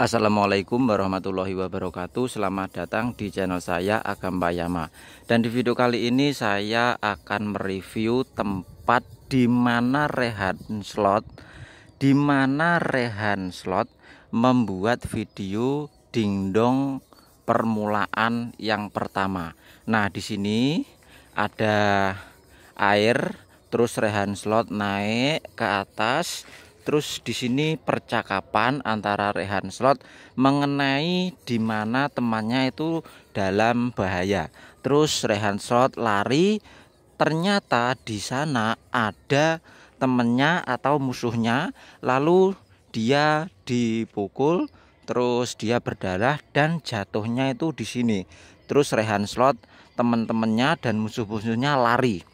Assalamualaikum warahmatullahi wabarakatuh Selamat datang di channel saya Agam Bayama. Dan di video kali ini saya akan mereview tempat di mana Rehan Slot di mana Rehan Slot membuat video dingdong permulaan yang pertama Nah di sini ada air terus Rehan Slot naik ke atas Terus di sini percakapan antara Rehan Slot mengenai di mana temannya itu dalam bahaya. Terus Rehan Slot lari, ternyata di sana ada temennya atau musuhnya, lalu dia dipukul, terus dia berdarah dan jatuhnya itu di sini. Terus Rehan Slot teman-temannya dan musuh-musuhnya lari.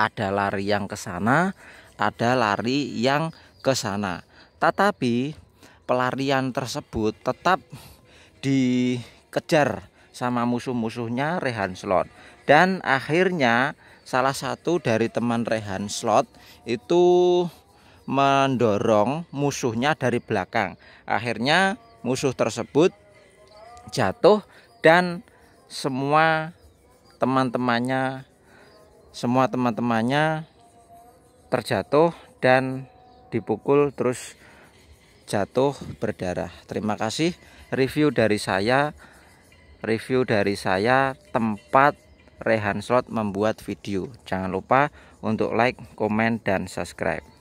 Ada lari yang ke sana, ada lari yang ke sana. Tetapi pelarian tersebut tetap dikejar sama musuh-musuhnya Rehan Slot dan akhirnya salah satu dari teman Rehan Slot itu mendorong musuhnya dari belakang. Akhirnya musuh tersebut jatuh dan semua teman-temannya semua teman-temannya terjatuh dan dipukul terus jatuh berdarah. Terima kasih review dari saya. Review dari saya tempat Rehan Slot membuat video. Jangan lupa untuk like, komen dan subscribe.